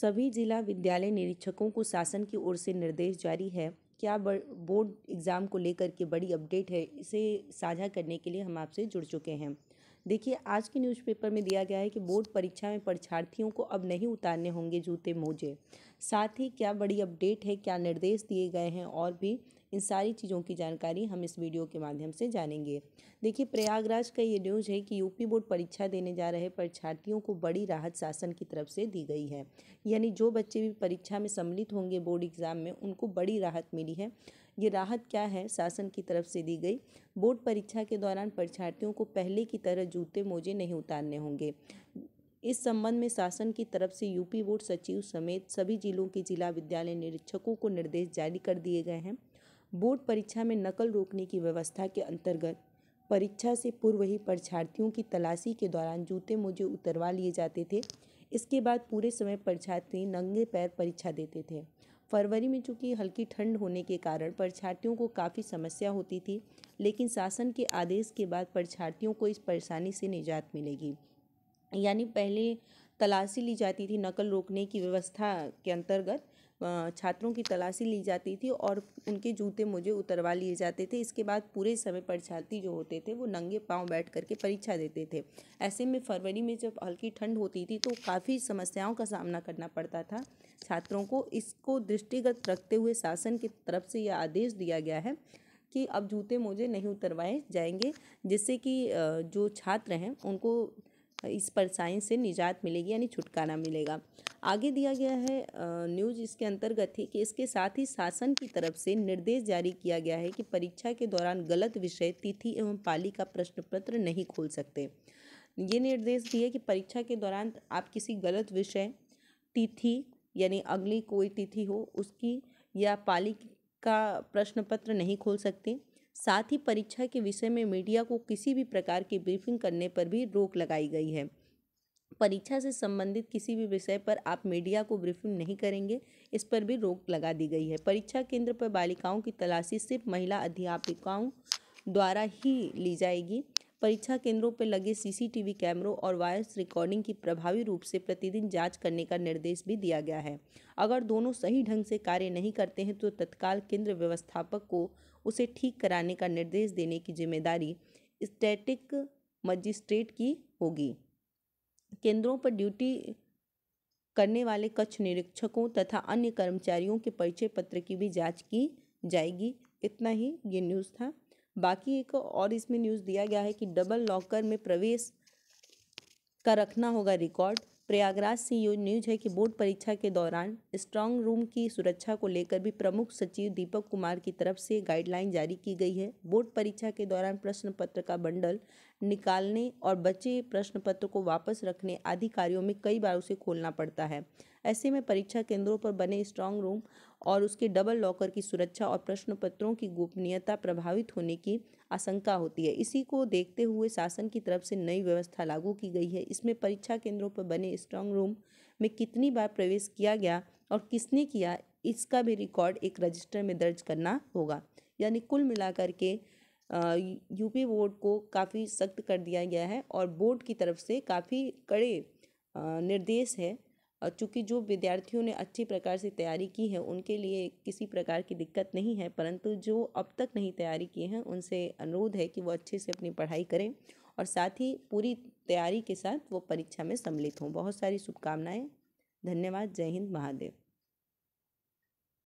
सभी जिला विद्यालय निरीक्षकों को शासन की ओर से निर्देश जारी है क्या बोर्ड एग्ज़ाम को लेकर के बड़ी अपडेट है इसे साझा करने के लिए हम आपसे जुड़ चुके हैं देखिए आज के न्यूज़पेपर में दिया गया है कि बोर्ड परीक्षा में परीक्षार्थियों को अब नहीं उतारने होंगे जूते मोजे साथ ही क्या बड़ी अपडेट है क्या निर्देश दिए गए हैं और भी इन सारी चीज़ों की जानकारी हम इस वीडियो के माध्यम से जानेंगे देखिए प्रयागराज का ये न्यूज़ है कि यूपी बोर्ड परीक्षा देने जा रहे परीक्षार्थियों को बड़ी राहत शासन की तरफ से दी गई है यानी जो बच्चे भी परीक्षा में सम्मिलित होंगे बोर्ड एग्ज़ाम में उनको बड़ी राहत मिली है ये राहत क्या है शासन की तरफ से दी गई बोर्ड परीक्षा के दौरान परीक्षार्थियों को पहले की तरह जूते मोजे नहीं उतारने होंगे इस संबंध में शासन की तरफ से यूपी बोर्ड सचिव समेत सभी जिलों के जिला विद्यालय निरीक्षकों को निर्देश जारी कर दिए गए हैं बोर्ड परीक्षा में नकल रोकने की व्यवस्था के अंतर्गत परीक्षा से पूर्व ही परीक्षार्थियों की तलाशी के दौरान जूते मोजे उतरवा लिए जाते थे इसके बाद पूरे समय परीक्षार्थी नंगे पैर परीक्षा देते थे फरवरी में चूंकि हल्की ठंड होने के कारण परीक्षार्थियों को काफ़ी समस्या होती थी लेकिन शासन के आदेश के बाद परीक्षार्थियों को इस परेशानी से निजात मिलेगी यानी पहले तलाशी ली जाती थी नकल रोकने की व्यवस्था के अंतर्गत छात्रों की तलाशी ली जाती थी और उनके जूते मुझे उतरवा लिए जाते थे इसके बाद पूरे समय परीक्षार्थी जो होते थे वो नंगे पाँव बैठ करके परीक्षा देते थे ऐसे में फरवरी में जब हल्की ठंड होती थी तो काफ़ी समस्याओं का सामना करना पड़ता था छात्रों को इसको दृष्टिगत रखते हुए शासन की तरफ से यह आदेश दिया गया है कि अब जूते मुझे नहीं उतरवाए जाएंगे जिससे कि जो छात्र हैं उनको इस परछाई से निजात मिलेगी यानी छुटकारा मिलेगा आगे दिया गया है न्यूज इसके अंतर्गत ही कि इसके साथ ही शासन की तरफ से निर्देश जारी किया गया है कि परीक्षा के दौरान गलत विषय तिथि एवं पाली का प्रश्न पत्र नहीं खोल सकते ये निर्देश दिए कि परीक्षा के दौरान आप किसी गलत विषय तिथि यानी अगली कोई तिथि हो उसकी या पाली का प्रश्न पत्र नहीं खोल सकते साथ ही परीक्षा के विषय में मीडिया को किसी भी प्रकार की ब्रीफिंग करने पर भी रोक लगाई गई है परीक्षा से संबंधित किसी भी विषय पर आप मीडिया को ब्रीफिंग नहीं करेंगे इस पर भी रोक लगा दी गई है परीक्षा केंद्र पर बालिकाओं की तलाशी सिर्फ महिला अध्यापिकाओं द्वारा ही ली जाएगी परीक्षा केंद्रों पर लगे सीसीटीवी कैमरों और वायरस रिकॉर्डिंग की प्रभावी रूप से प्रतिदिन जाँच करने का निर्देश भी दिया गया है अगर दोनों सही ढंग से कार्य नहीं करते हैं तो तत्काल केंद्र व्यवस्थापक को उसे ठीक कराने का निर्देश देने की जिम्मेदारी स्टैटिक मजिस्ट्रेट की होगी केंद्रों पर ड्यूटी करने वाले कच्छ निरीक्षकों तथा अन्य कर्मचारियों के परिचय पत्र की भी जांच की जाएगी इतना ही ये न्यूज़ था बाकी एक और इसमें न्यूज़ दिया गया है कि डबल लॉकर में प्रवेश का रखना होगा रिकॉर्ड प्रयागराज से ये न्यूज है कि बोर्ड परीक्षा के दौरान स्ट्रांग रूम की सुरक्षा को लेकर भी प्रमुख सचिव दीपक कुमार की तरफ से गाइडलाइन जारी की गई है बोर्ड परीक्षा के दौरान प्रश्न पत्र का बंडल निकालने और बचे प्रश्न पत्र को वापस रखने आदि कार्यों में कई बार उसे खोलना पड़ता है ऐसे में परीक्षा केंद्रों पर बने स्ट्रांग रूम और उसके डबल लॉकर की सुरक्षा और प्रश्न पत्रों की गोपनीयता प्रभावित होने की आशंका होती है इसी को देखते हुए शासन की तरफ से नई व्यवस्था लागू की गई है इसमें परीक्षा केंद्रों पर बने स्ट्रांग रूम में कितनी बार प्रवेश किया गया और किसने किया इसका भी रिकॉर्ड एक रजिस्टर में दर्ज करना होगा यानी कुल मिलाकर के यूपी बोर्ड को काफ़ी सख्त कर दिया गया है और बोर्ड की तरफ से काफ़ी कड़े निर्देश है चूँकि जो विद्यार्थियों ने अच्छी प्रकार से तैयारी की है उनके लिए किसी प्रकार की दिक्कत नहीं है परंतु जो अब तक नहीं तैयारी किए हैं उनसे अनुरोध है कि वो अच्छे से अपनी पढ़ाई करें और साथ ही पूरी तैयारी के साथ वो परीक्षा में सम्मिलित हों बहुत सारी शुभकामनाएँ धन्यवाद जय हिंद महादेव